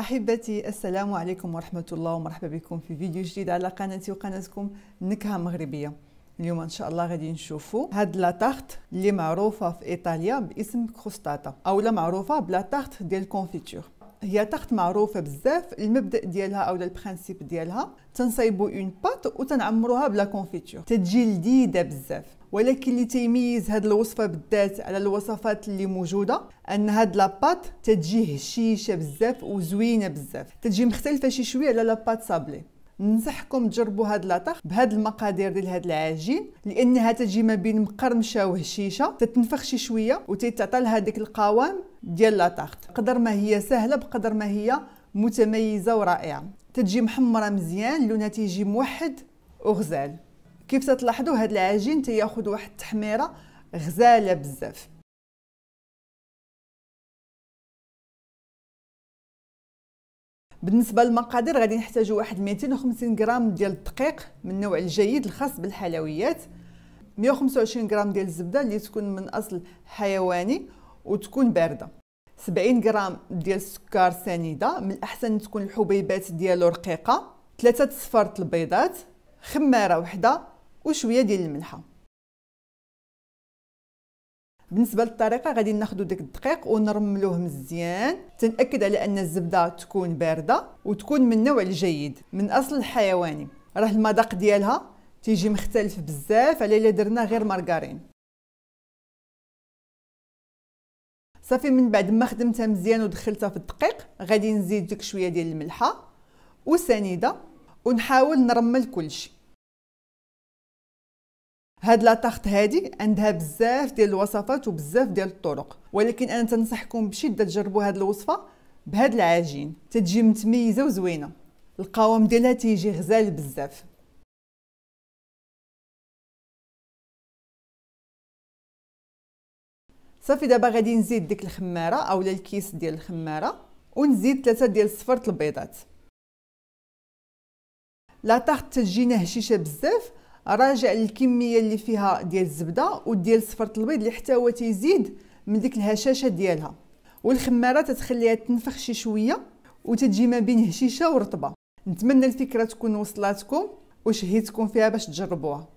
احبتي السلام عليكم ورحمه الله ومرحبا بكم في فيديو جديد على قناتي وقناتكم نكهه مغربيه اليوم ان شاء الله غادي نشوفوا هاد لاطارت اللي معروفه في ايطاليا باسم كروستاتا اولا معروفه بلاطارت ديال كونفيتور هي تخت معروفه بزاف المبدا ديالها او البرانسيب ديالها تنصيبو اون بات وتنعمروها بلا كونفيتور تتجي لذيذه بزاف ولكن اللي تيميز هاد الوصفه بالذات على الوصفات اللي موجوده ان هاد لاباط تتجي هشيشه بزاف وزوينه بزاف تتجي مختلفه شي شويه على لاباط صابلي ننصحكم تجربوا هاد لاطاخ بهاد المقادير ديال هاد العجين لانها تجي ما بين مقرمشه وهشيشه تتنفخ شي شويه وتتعطى لها ديك القوام ديال لاطاخ قدر ما هي سهله بقدر ما هي متميزه ورائعه تتجي محمره مزيان لونها تيجي موحد وغزال كيف تلاحظوا هاد العجين تياخذ واحد التحميره غزاله بزاف بالنسبه للمقادير غادي نحتاجوا واحد 250 غرام ديال الدقيق من النوع الجيد الخاص بالحلويات 125 غرام ديال الزبده اللي تكون من اصل حيواني وتكون بارده 70 غرام ديال السكر سنيده من الاحسن تكون الحبيبات ديالو رقيقه 3 صفار البيضات خماره وحده وشويه ديال الملحه بالنسبه للطريقه غادي ناخذ داك الدقيق ونرملوه مزيان تنأكد على ان الزبده تكون بارده وتكون من النوع الجيد من اصل الحيواني راه المذاق ديالها تيجي مختلف بزاف على الا درنا غير مارغرين صافي من بعد ما خدمتها مزيان ودخلتها في الدقيق غادي نزيد ديك شويه ديال الملحه وسنيده ونحاول نرمل كلشي هاد لاطاخت هادي عندها بزاف ديال الوصفات وبزاف ديال الطرق ولكن انا تنصحكم بشده تجربوا هاد الوصفه بهاد العجين تتجي متميزه وزوينه القوام ديالها تيجي غزال بزاف صافي دابا غادي نزيد ديك الخماره اولا الكيس ديال الخماره ونزيد ثلاثة ديال صفرت البيضات لا تاخت تجينا هشيشه بزاف راجع الكميه اللي فيها ديال الزبده وديال صفرة البيض اللي حتى هو تيزيد من ديك الهشاشه ديالها والخماره تتخليها تنفخ شي شويه وتتجي ما بين هشيشه ورطبه نتمنى الفكره تكون وصلتكم وشهيتكم فيها باش تجربوها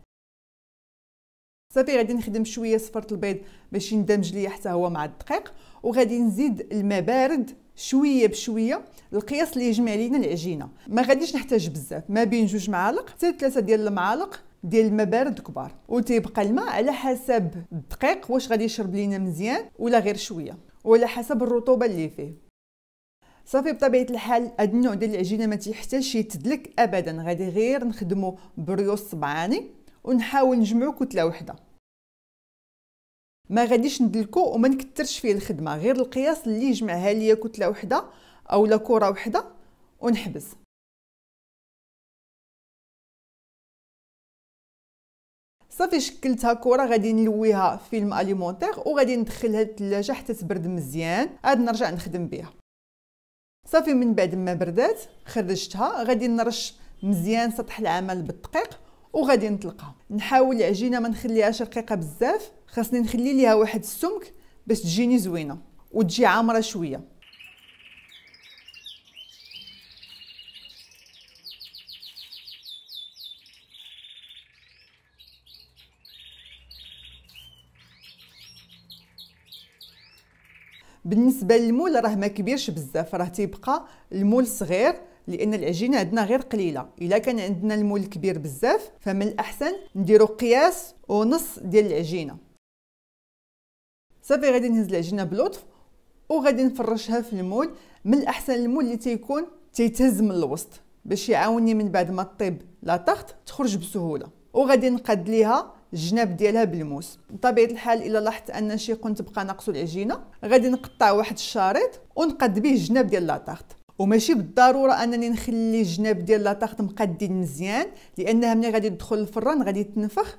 صافي غادي نخدم شويه صفرة البيض باش يندمج ليا حتى هو مع الدقيق وغادي نزيد الماء بارد شويه بشويه القياس اللي يجمع لينا العجينه ما غاديش نحتاج بزاف ما بين جوج معالق حتى ثلاثه ديال المعالق ديال المبارد كبار وتيبقى الماء على حسب الدقيق واش غادي يشرب لينا مزيان ولا غير شويه وعلى حسب الرطوبه اللي فيه صافي بطبيعه الحال هاد النوع ديال العجينه ما تيحتاجش يتدلك ابدا غادي غير نخدمو بريوس صبعاني ونحاول نجمعو كتله وحده ما غاديش ندلكو وما نكثرش فيه الخدمه غير القياس اللي يجمعها ليا كتله وحده اولا كره وحده ونحبس صافي شكلتها كره غادي نلويها في الماء اليمونتير وغادي ندخلها للثلاجه حتى تبرد مزيان عاد نرجع نخدم بها صافي من بعد ما بردات خرجتها غادي نرش مزيان سطح العمل بالدقيق وغادي نطلقها نحاول العجينه ما نخليهاش رقيقه بزاف خاصني نخلي ليها واحد السمك باش تجيني زوينه وتجي عامره شويه بالنسبه للمول راه ما كبيرش بزاف راه تيبقى المول صغير لان العجينه عندنا غير قليله الا كان عندنا المول كبير بزاف فمن الاحسن نديرو قياس ونص ديال العجينه صافي غادي نهز العجينه بلطف وغادي نفرشها في المول من الاحسن المول اللي تيكون تيتهز من الوسط باش يعاوني من بعد ما طيب لا تخرج بسهوله وغادي نقاد ليها الجناب ديالها بالموس بطبيعه الحال الا لاحظت ان شي قنت بقى ناقصو العجينه غادي نقطع واحد الشريط ونقد به الجناب ديال لاطارت وماشي بالضروره انني نخلي الجناب ديال لاطارت مقادين مزيان لانها ملي غادي تدخل الفران غادي تنفخ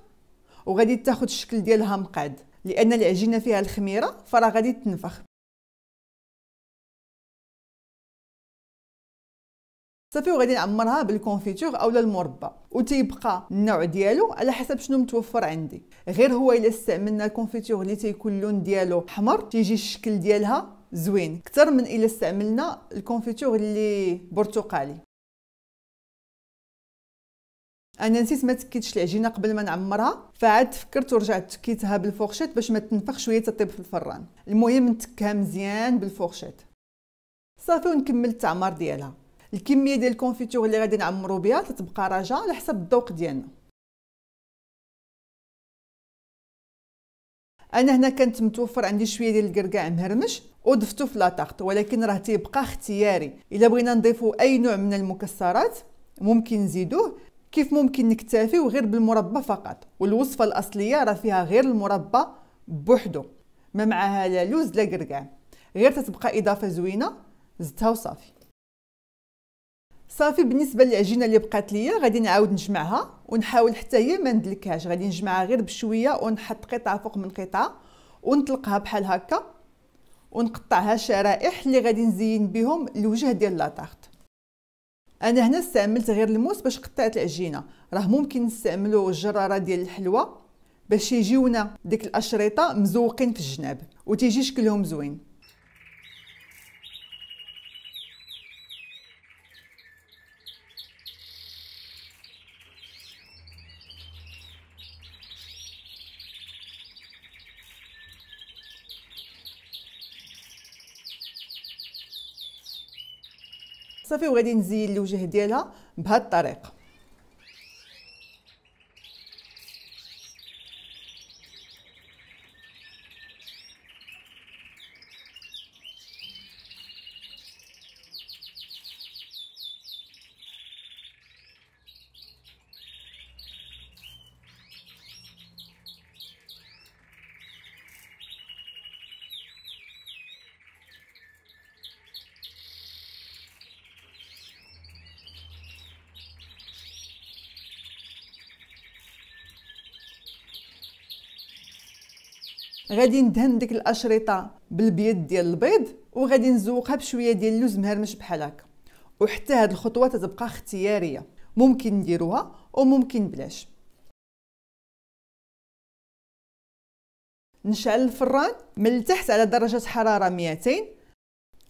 وغادي تاخد الشكل ديالها مقاد لان العجينه فيها الخميره فراه غادي تنفخ صافي وغادي نعمرها بالكونفيتور اولا المربى وتيبقى النوع ديالو على حسب شنو متوفر عندي غير هو الا استعملنا الكونفيتور اللي تيكون اللون ديالو احمر تيجي الشكل ديالها زوين اكثر من الا استعملنا الكونفيتور اللي برتقالي انا نسيت ما تكيتش العجينه قبل ما نعمرها فعاد فكرت ورجعت تكيتها بالفورشيت باش ما تنفخ شويه تطيب في الفران المهم نتكها مزيان بالفورشيت صافي ونكمل التعمار ديالها الكميه ديال الكونفيتور اللي غادي نعمرو بها تتبقى راجعه على حسب الذوق ديالنا انا هنا كانت متوفر عندي شويه ديال الكركاع مهرمش وضفتو في لاطارت ولكن راه تيبقى اختياري الا بغينا نضيفو اي نوع من المكسرات ممكن نزيدوه كيف ممكن نكتفيو غير بالمربى فقط والوصفه الاصليه راه فيها غير المربى بوحدو ما معها لا لوز لا كركاع غير تتبقى اضافه زوينه زدتها وصافي صافي بالنسبه للعجينه اللي بقات ليا غادي نعاود نجمعها ونحاول حتى هي ما ندلكهاش غادي نجمعها غير بشويه ونحط قطعه فوق من قطعه ونطلقها بحال هكا ونقطعها شرائح اللي غادي نزين بهم الوجه ديال لاطارت انا هنا استعملت غير الموس باش قطعت العجينه راه ممكن نستعملوا الجراره ديال الحلوه باش يجيونا ديك الاشرطه مزوقين في الجناب وتيجي شكلهم زوين صافي وغادي نزين الوجه ديالها بهاد الطريقه غادي ندهن ديك الاشرطه بالبيض ديال البيض وغادي نزوقها بشويه ديال اللوز مهرمش بحال هكا وحتى هاد الخطوه تتبقى اختياريه ممكن نديروها وممكن بلاش نشعل الفران من التحت على درجه حراره 200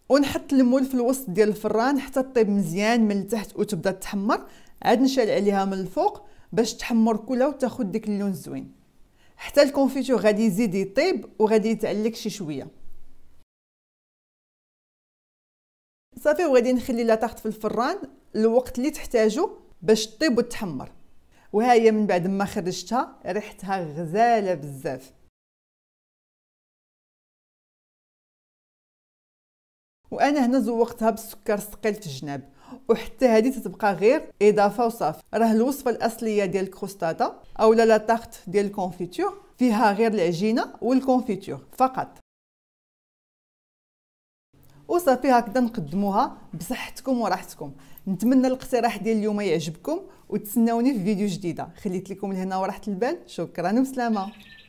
ونحط المول في الوسط ديال الفران حتى طيب مزيان من التحت وتبدا تحمر عاد نشعل عليها من الفوق باش تحمر كلها وتاخد ديك اللون الزوين حتى الكونفيتور غادي يزيد يطيب وغادي يتعلك شي شويه صافي وغادي نخلي لا في الفران الوقت اللي تحتاجو باش طيب وتحمر وها هي من بعد ما خرجتها ريحتها غزاله بزاف وانا هنا زوقتها بالسكر الثقيل في الجناب وحتى هذه تتبقى غير اضافه وصافي راه الوصفه الاصليه ديال الكروستاتا اولا لا تارت ديال الكونفيتور فيها غير العجينه والكونفيتور فقط وصافي هكذا نقدموها بصحتكم وراحتكم نتمنى الاقتراح ديال اليوم يعجبكم وتسناوني في فيديو جديده خليت لكم لهنا وراحه البال شكرا وسلامه